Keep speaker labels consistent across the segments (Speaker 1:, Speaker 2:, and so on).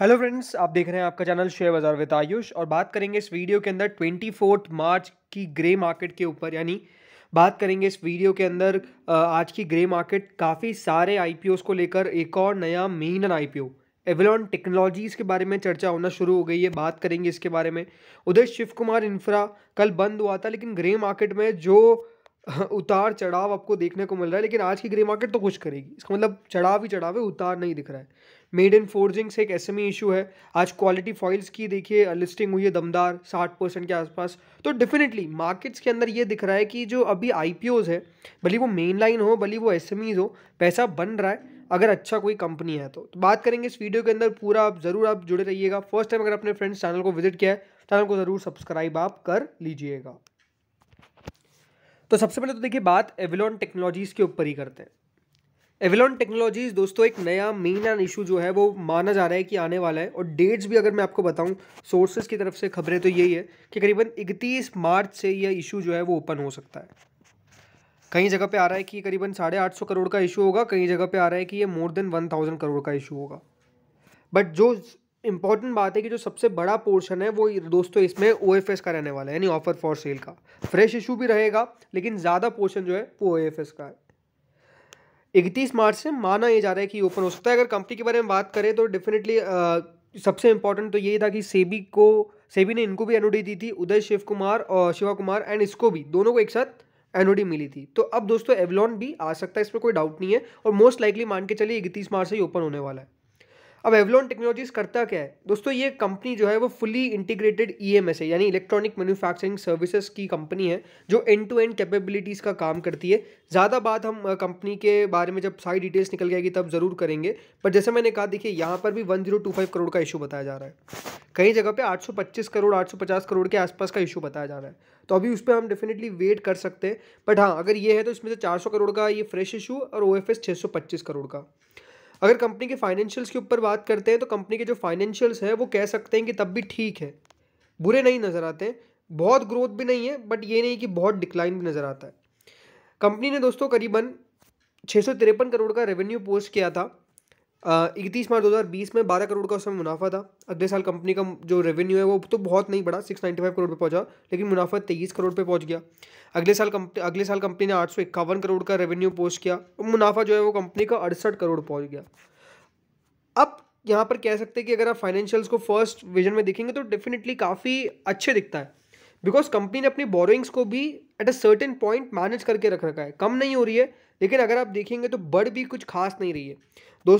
Speaker 1: Hello friends आप देख रहे हैं आपका चैनल शेयर बाजार विद आयुष और बात करेंगे इस वीडियो के अंदर ट्वेंटी मार्च की ग्रे मार्केट के ऊपर यानी बात करेंगे इस वीडियो के अंदर आज की ग्रे मार्केट काफ़ी सारे आई को लेकर एक और नया मेन पी एवलॉन टेक्नोलॉजीज़ के बारे में चर्चा होना शुरू हो गई है बात करेंगे इसके बारे में उधर शिव कुमार इन्फ्रा कल बंद हुआ था लेकिन ग्रे मार्केट में जो उतार चढ़ाव आपको देखने को मिल रहा है लेकिन आज की ग्रे मार्केट तो कुछ करेगी इसका मतलब चढ़ाव ही चढ़ाव है उतार नहीं दिख रहा है मेड इन फोर्जिंग्स एक एस एम इशू है आज क्वालिटी फॉइल्स की देखिए लिस्टिंग हुई है दमदार साठ परसेंट के आसपास तो डेफिनेटली मार्केट्स के अंदर ये दिख रहा है कि जो अभी आई पी ओज है भले वो मेन लाइन हो भले वो एस एम ईज हो पैसा बन रहा है अगर अच्छा कोई कंपनी है तो, तो बात करेंगे इस वीडियो के अंदर पूरा आप ज़रूर आप जुड़े रहिएगा फर्स्ट टाइम अगर अपने फ्रेंड्स चैनल को विजिट किया है चैनल को ज़रूर सब्सक्राइब आप कर लीजिएगा तो सबसे पहले तो देखिए बात एविलॉन टेक्नोलॉजीज़ के ऊपर ही करते हैं एविलॉन टेक्नोलॉजीज़ दोस्तों एक नया मेन एंड इशू जो है वो माना जा रहा है कि आने वाला है और डेट्स भी अगर मैं आपको बताऊं सोर्सेज की तरफ से खबरें तो यही है कि करीबन 31 मार्च से यह इशू जो है वो ओपन हो सकता है कई जगह पे आ रहा है कि करीबन साढ़े आठ सौ करोड़ का इशू होगा कई जगह पर आ रहा है कि ये more than one thousand crore का इशू होगा बट जो इंपॉर्टेंट बात है कि जो सबसे बड़ा पोर्शन है वो दोस्तों इसमें ओ एफ एस का रहने वाला है यानी ऑफर फॉर सेल का फ्रेश इशू भी रहेगा लेकिन ज़्यादा पोर्शन जो है वो ओ एफ एस का है इकतीस मार्च से माना ये जा रहा है कि ओपन हो सकता है अगर कंपनी के बारे में बात करें तो डेफिनेटली सबसे इम्पोर्टेंट तो यही था कि सेबी को सेबी ने इनको भी एनओडी दी थी उदय शिव कुमार और शिवा कुमार एंड इसको भी दोनों को एक साथ एनओडी मिली थी तो अब दोस्तों एवलॉन भी आ सकता है इसमें कोई डाउट नहीं है और मोस्ट लाइकली मान के चलिए इकतीस मार्च से ही ओपन होने वाला है अब एवलॉन टेक्नोलॉजीज करता क्या है दोस्तों ये कंपनी जो है वो fully integrated E M S है यानी इलेक्ट्रॉनिक मैन्युफैक्चरिंग सर्विसेज की कंपनी है जो एंड टू एंड कैपेबिलिटीज़ का काम करती है ज़्यादा बात हम कंपनी के बारे में जब सारी डिटेल्स निकल जाएगी तब ज़रूर करेंगे पर जैसे मैंने कहा देखिए यहाँ पर भी one zero two five crore का इशू बताया जा रहा है कई जगह सौ पच्चीस करोड़ पचास करोड़ के आसपास का इशू बताया जा रहा है तो अभी उस पर हम डेफिनेटली वेट कर सकते हैं बट हाँ अगर ये है तो इसमें से सौ करोड़ का ये फ्रेश इशू और ओ एफ एस करोड़ का अगर कंपनी के फाइनेंशियल्स के ऊपर बात करते हैं तो कंपनी के जो फाइनेंशियल्स हैं वो कह सकते हैं कि तब भी ठीक है बुरे नहीं नज़र आते हैं बहुत ग्रोथ भी नहीं है बट ये नहीं कि बहुत डिक्लाइन भी नज़र आता है कंपनी ने दोस्तों करीबन छः करोड़ का रेवेन्यू पोस्ट किया था इकतीस मार्च 2020 में 12 करोड़ का उसमें मुनाफा था अगले साल कंपनी का जो रेवेन्यू है वो तो बहुत नहीं बढ़ा 695 करोड़ पे पहुंचा लेकिन मुनाफा तेईस करोड़ पे पहुंच गया अगले साल कंपनी अगले साल कंपनी ने आठ करोड़ का रेवेन्यू पोस्ट किया और मुनाफा जो है वो कंपनी का अड़सठ करोड़ पहुँच गया अब यहाँ पर कह सकते हैं कि अगर आप फाइनेंशियल्स को फर्स्ट विजन में देखेंगे तो डेफिनेटली काफ़ी अच्छे दिखता है बिकॉज कंपनी ने अपनी बोरोइंग्स को भी at a certain point manage करके रख रखा है कम नहीं हो रही है लेकिन अगर आप देखेंगे तो बढ़ भी कुछ खास नहीं रही है दो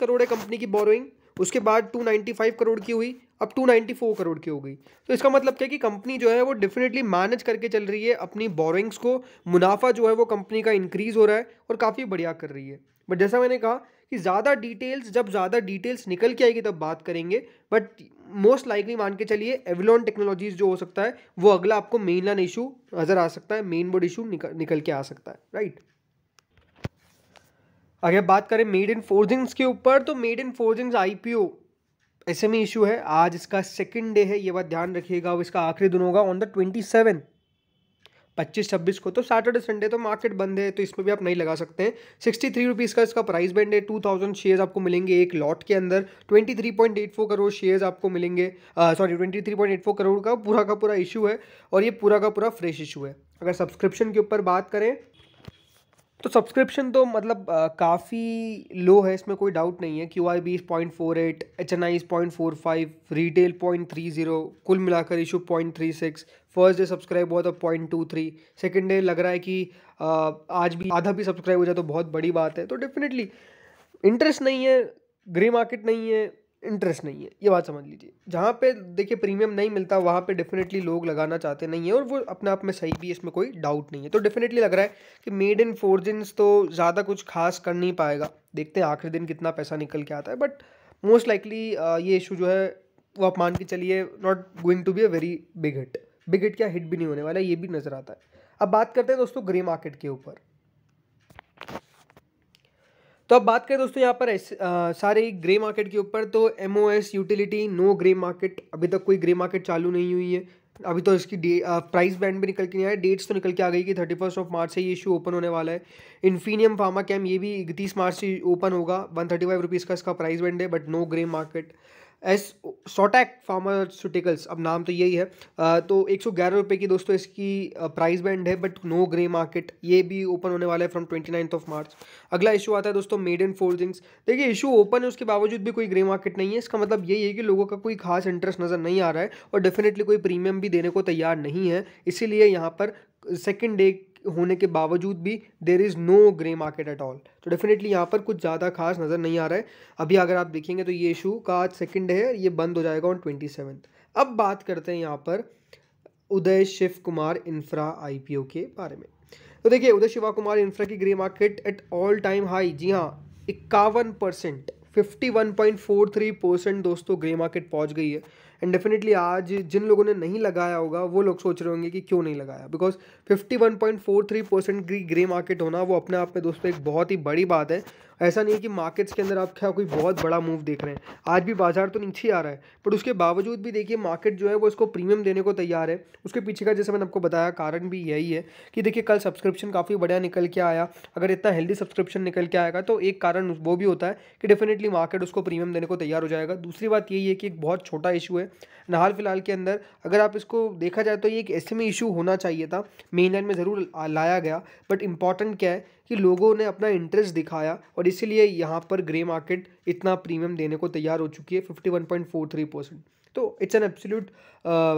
Speaker 1: करोड़ है कंपनी की बोरोइंग उसके बाद 295 करोड़ की हुई अब 294 करोड़ की हो गई तो इसका मतलब क्या कि कंपनी जो है वो डेफिनेटली मैनेज करके चल रही है अपनी बोरोइंग्स को मुनाफा जो है वो कंपनी का इंक्रीज़ हो रहा है और काफ़ी बढ़िया कर रही है बट जैसा मैंने कहा कि ज़्यादा डिटेल्स जब ज़्यादा डिटेल्स निकल के आएगी तब बात करेंगे बट मोस्ट लाइकली मान के चलिए एवलॉन टेक्नोलॉजीज जो हो सकता है वो अगला आपको मेन लाइन इशू नज़र आ सकता है मेन बोर्ड इशू निकल निकल के आ सकता है राइट right? अगर बात करें मेड इन फोर्जिंग्स के ऊपर तो मेड इन फोर्जिंग्स आईपीओ ऐसे में इशू है आज इसका सेकेंड डे है ये बात ध्यान रखिएगा और इसका आखिरी दिन होगा ऑन द ट्वेंटी सेवन पच्चीस छब्बीस को तो सैटरडे संडे तो मार्केट बंद है तो इसमें भी आप नहीं लगा सकते हैं सिक्सटी थ्री रुपीज़ का इसका प्राइस बैंड है टू थाउजेंड शेयर्स आपको मिलेंगे एक लॉट के अंदर twenty three point eight four crore shares आपको मिलेंगे sorry twenty three point eight four crore का पूरा का पूरा इशू है और ये पूरा का पूरा फ्रेश इशू है अगर सब्सक्रिप्शन के ऊपर बात करें तो सब्सक्रिप्शन तो मतलब काफ़ी लो है इसमें कोई डाउट नहीं है क्यू आई बीस point four eight H N I point four five retail point three zero कुल मिलाकर issue point three six first day subscribe हुआ था point two three second day लग रहा है कि आज भी आधा भी सब्सक्राइब हो जाए तो बहुत बड़ी बात है तो डेफिनेटली इंटरेस्ट नहीं है ग्रे मार्केट नहीं है इंटरेस्ट नहीं है ये बात समझ लीजिए जहाँ पे देखिए प्रीमियम नहीं मिलता वहाँ पे डेफिनेटली लोग लगाना चाहते नहीं है और वो अपने आप में सही भी है इसमें कोई डाउट नहीं है तो डेफिनेटली लग रहा है कि मेड इन फोर्जिन्स तो ज़्यादा कुछ खास कर नहीं पाएगा देखते हैं आखिरी दिन कितना पैसा निकल के आता है बट मोस्ट लाइकली ये इशू जो है वो आप मान के चलिए not going to be a very big hit big hit क्या हिट भी नहीं होने वाला ये भी नज़र आता है अब बात करते हैं दोस्तों ग्रे मार्केट के ऊपर तो अब बात करें दोस्तों यहाँ पर आ, सारे ग्रे मार्केट के ऊपर तो M utility no grey market अभी तक कोई ग्रे मार्केट चालू नहीं हुई है अभी तो इसकी डे प्राइस बैंड भी निकल के नहीं आया डेट्स तो निकल के आ गई कि थर्टी फर्स्ट ऑफ मार्च से ये इशू ओपन होने वाला है इन्फीनियम फार्मा कैम ये भी इकतीस मार्च से ओपन होगा वन थर्टी फाइव रुपीज़ का इसका प्राइस बैंड है but no grey market S Sotac Pharmaceuticals अब नाम तो यही है तो एक सौ ग्यारह रुपये की दोस्तों इसकी प्राइस बैंड है बट नो ग्रे मार्केट ये भी ओपन होने वाला है from twenty ninth of March अगला इशू आता है दोस्तों मेड इन फोर्जिंग्स देखिए इशू ओपन है उसके बावजूद भी कोई ग्रे मार्केट नहीं है इसका मतलब यही है कि लोगों का कोई खास इंटरेस्ट नज़र नहीं आ रहा है और डेफिनेटली कोई प्रीमियम भी देने को तैयार नहीं है इसीलिए यहाँ पर सेकेंड डे होने के बावजूद भी there is no grey market at all तो डेफिनेटली यहाँ पर कुछ ज़्यादा खास नज़र नहीं आ रहा है अभी अगर आप देखेंगे तो ये इशू का आज सेकेंड है ये बंद हो जाएगा ऑन ट्वेंटी अब बात करते हैं यहाँ पर उदय शिव कुमार इंफ्रा आईपीओ के बारे में तो देखिए उदय शिवा कुमार इंफ्रा की grey market at all time high जी हाँ इक्यावन percent fifty one point four three percent दोस्तों ग्रे मार्केट पहुंच गई है एंड डेफिनेटली आज जिन लोगों ने नहीं लगाया होगा वो लोग सोच रहे होंगे कि क्यों नहीं लगाया because fifty one point four three percent grey grey market होना वो अपने आप में दोस्तों एक बहुत ही बड़ी बात है ऐसा नहीं है कि मार्केट्स के अंदर आप क्या कोई बहुत बड़ा मूव देख रहे हैं आज भी बाजार तो नीचे आ रहा है बट उसके बावजूद भी देखिए मार्केट जो है वो इसको प्रीमियम देने को तैयार है उसके पीछे का जैसे मैंने आपको बताया कारण भी यही है कि देखिए कल सब्सक्रिप्शन काफ़ी बढ़िया निकल के आया अगर इतना हेल्दी सब्सक्रिप्शन निकल के आएगा तो एक कारण वो भी होता है कि डेफिनेटली मार्केट उसको प्रीमियम देने को तैयार हो जाएगा दूसरी बात यही है कि एक बहुत छोटा इशू है हाल फिलहाल के अंदर अगर आप इसको देखा जाए तो ये एक ऐसे में इशू होना चाहिए था मेन लाइन में ज़रूर लाया गया बट इम्पॉर्टेंट क्या है कि लोगों ने अपना इंटरेस्ट दिखाया और और इसीलिए यहाँ पर ग्रे मार्केट इतना प्रीमियम देने को तैयार हो चुकी है fifty one point four three percent तो इट्स एन एब्सोल्यूट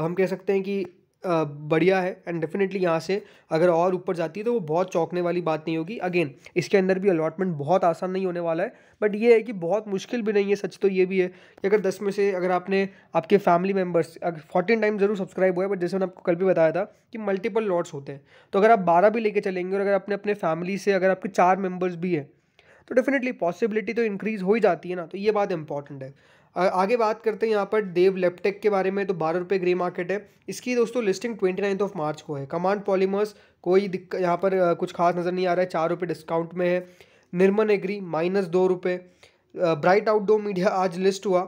Speaker 1: हम कह सकते हैं कि बढ़िया है एंड डेफिनेटली यहाँ से अगर और ऊपर जाती है तो वो बहुत चौंकने वाली बात नहीं होगी अगेन इसके अंदर भी अलॉटमेंट बहुत आसान नहीं होने वाला है बट ये है कि बहुत मुश्किल भी नहीं है सच तो ये भी है कि अगर दस में से अगर आपने आपके फैमिली मेम्बर्स अगर फोर्टीन टाइम ज़रूर सब्सक्राइब हुआ है बट जैसे मैंने आपको कल भी बताया था कि मल्टीपल लॉट्स होते हैं तो अगर आप बारह भी लेके चलेंगे और अगर अपने अपने फैमिली से अगर आपके चार मेम्बर्स भी हैं तो डेफिनेटली पॉसिबिलिटी तो इंक्रीज़ हो ही जाती है ना तो ये बात इंपॉर्टेंट है आगे बात करते हैं यहाँ पर देव लेपटेक के बारे में तो बारह रुपये ग्रे मार्केट है इसकी दोस्तों listing twenty ninth of March को है कमांड पॉलीमर्स कोई दिक्कत यहाँ पर कुछ खास नज़र नहीं आ रहा है चार रुपये डिस्काउंट में है निर्मन एग्री माइनस दो रुपये ब्राइट आउटडोर मीडिया आज लिस्ट हुआ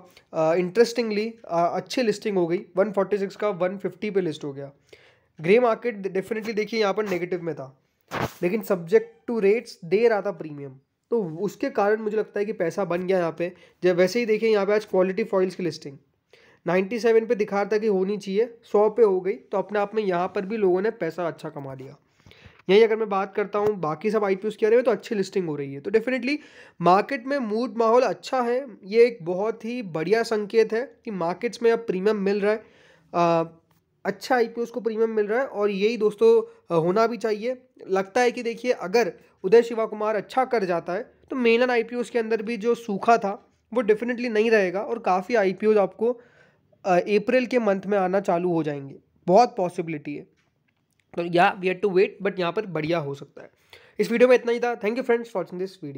Speaker 1: इंटरेस्टिंगली अच्छी लिस्टिंग हो गई वन फोर्टी सिक्स का वन फिफ्टी पे लिस्ट हो गया ग्रे मार्केट डेफिनेटली देखिए यहाँ पर नेगेटिव में था लेकिन सब्जेक्ट टू रेट्स दे रहा था प्रीमियम तो उसके कारण मुझे लगता है कि पैसा बन गया यहाँ पे जब वैसे ही देखें यहाँ पे आज क्वालिटी फॉइल्स की लिस्टिंग 97 पे दिखा रहा था कि होनी चाहिए 100 पे हो गई तो अपने आप में यहाँ पर भी लोगों ने पैसा अच्छा कमा लिया यही अगर मैं बात करता हूँ बाकी सब आई पी के में तो अच्छी लिस्टिंग हो रही है तो डेफिनेटली मार्केट में मूड माहौल अच्छा है ये एक बहुत ही बढ़िया संकेत है कि मार्केट्स में अब प्रीमियम मिल रहा है अच्छा आई पी को प्रीमियम मिल रहा है और यही दोस्तों होना भी चाहिए लगता है कि देखिए अगर उदय शिवा कुमार अच्छा कर जाता है तो मेलन आई के अंदर भी जो सूखा था वो डेफिनेटली नहीं रहेगा और काफ़ी आई आपको अप्रैल के मंथ में आना चालू हो जाएंगे बहुत पॉसिबिलिटी है तो या we had to wait but यहाँ पर बढ़िया हो सकता है इस वीडियो में इतना ही था thank you friends watching this video